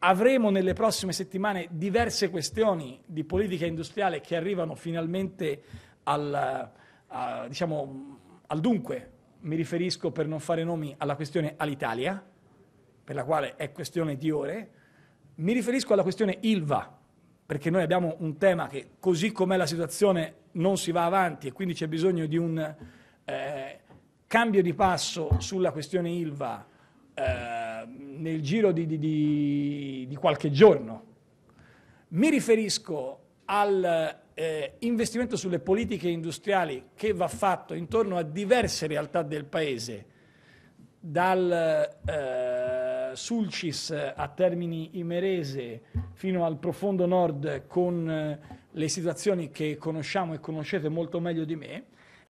Avremo nelle prossime settimane diverse questioni di politica industriale che arrivano finalmente al, a, diciamo, al dunque. Mi riferisco, per non fare nomi, alla questione Alitalia, per la quale è questione di ore. Mi riferisco alla questione ILVA, perché noi abbiamo un tema che così com'è la situazione non si va avanti e quindi c'è bisogno di un eh, cambio di passo sulla questione ILVA. Eh, nel giro di, di, di, di qualche giorno. Mi riferisco al eh, investimento sulle politiche industriali che va fatto intorno a diverse realtà del Paese, dal eh, Sulcis a Termini Imerese fino al profondo nord con eh, le situazioni che conosciamo e conoscete molto meglio di me,